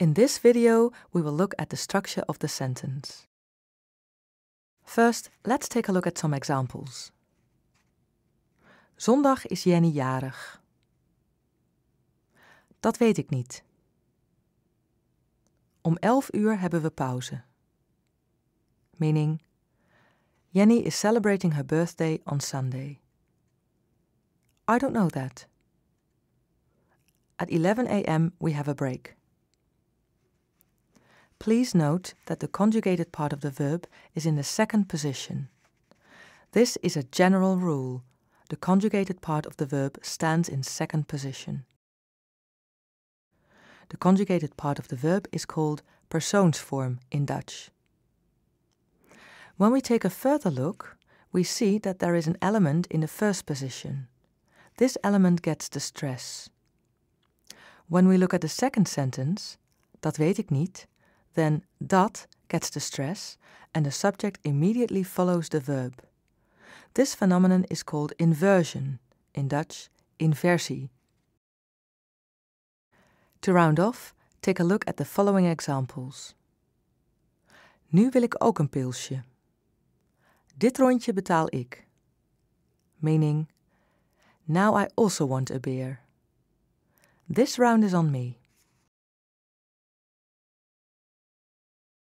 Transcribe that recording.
In this video, we will look at the structure of the sentence. First, let's take a look at some examples. Zondag is Jenny jarig. Dat weet ik niet. Om elf uur hebben we pauze. Meaning, Jenny is celebrating her birthday on Sunday. I don't know that. At 11 a.m. we have a break. Please note that the conjugated part of the verb is in the second position. This is a general rule. The conjugated part of the verb stands in second position. The conjugated part of the verb is called persoonsvorm in Dutch. When we take a further look, we see that there is an element in the first position. This element gets the stress. When we look at the second sentence, dat weet ik niet, then dat gets the stress and the subject immediately follows the verb. This phenomenon is called inversion, in Dutch, inversie. To round off, take a look at the following examples. Nu wil ik ook een pilsje. Dit rondje betaal ik. Meaning, now I also want a beer. This round is on me.